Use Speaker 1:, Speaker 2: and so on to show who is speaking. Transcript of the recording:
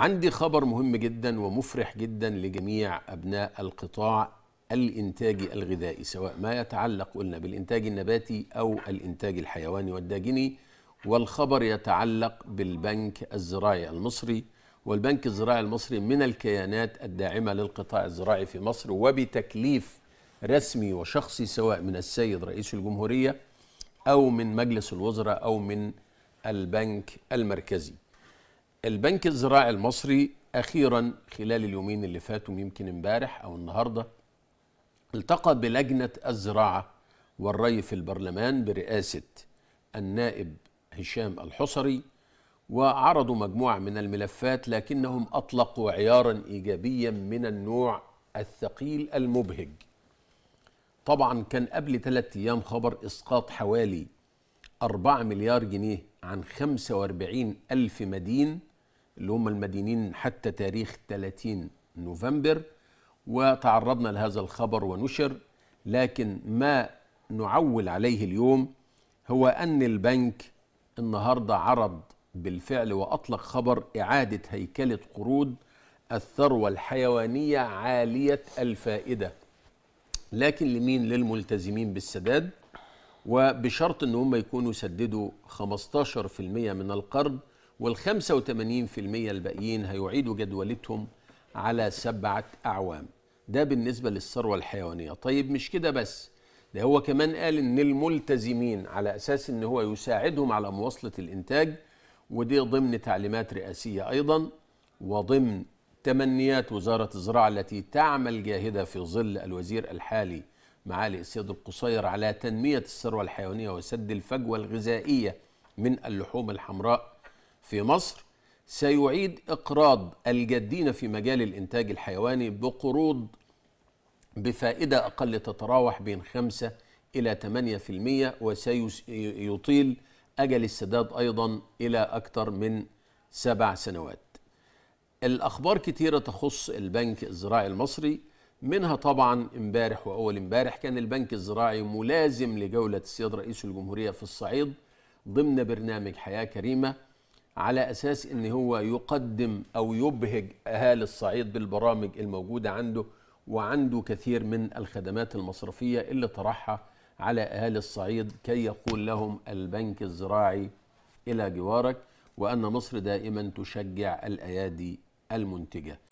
Speaker 1: عندي خبر مهم جدا ومفرح جدا لجميع أبناء القطاع الإنتاجي الغذائي سواء ما يتعلق قلنا بالإنتاج النباتي أو الإنتاج الحيواني والداجني والخبر يتعلق بالبنك الزراعي المصري والبنك الزراعي المصري من الكيانات الداعمة للقطاع الزراعي في مصر وبتكليف رسمي وشخصي سواء من السيد رئيس الجمهورية أو من مجلس الوزراء أو من البنك المركزي البنك الزراعي المصري اخيرا خلال اليومين اللي فاتوا يمكن امبارح او النهارده التقى بلجنه الزراعه والري في البرلمان برئاسه النائب هشام الحصري وعرضوا مجموعه من الملفات لكنهم اطلقوا عيارا ايجابيا من النوع الثقيل المبهج طبعا كان قبل ثلاثة أيام خبر إسقاط حوالي 4 مليار جنيه عن 45 ألف مدين اللي هم المدينين حتى تاريخ 30 نوفمبر وتعرضنا لهذا الخبر ونشر لكن ما نعول عليه اليوم هو أن البنك النهاردة عرض بالفعل وأطلق خبر إعادة هيكلة قروض الثروة الحيوانية عالية الفائدة لكن لمين للملتزمين بالسداد وبشرط ان هم يكونوا سددوا 15% من القرض وال 85% الباقيين هيعيدوا جدولتهم على سبعة أعوام ده بالنسبة للثروة الحيوانية طيب مش كده بس ده هو كمان قال إن الملتزمين على أساس إن هو يساعدهم على مواصلة الإنتاج ودي ضمن تعليمات رئاسية أيضا وضمن تمنيات وزارة الزراعة التي تعمل جاهدة في ظل الوزير الحالي معالي السيد القصير على تنمية الثروة الحيوانية وسد الفجوة الغذائية من اللحوم الحمراء في مصر سيعيد إقراض الجادين في مجال الإنتاج الحيواني بقروض بفائدة أقل تتراوح بين 5 إلى 8% وسيطيل أجل السداد أيضا إلى أكثر من سبع سنوات الأخبار كثيرة تخص البنك الزراعي المصري منها طبعا امبارح وأول امبارح كان البنك الزراعي ملازم لجولة السيد رئيس الجمهورية في الصعيد ضمن برنامج حياة كريمة على أساس أن هو يقدم أو يبهج أهالي الصعيد بالبرامج الموجودة عنده وعنده كثير من الخدمات المصرفية اللي طرحها على أهالي الصعيد كي يقول لهم البنك الزراعي إلى جوارك وأن مصر دائما تشجع الأيادي المنتجة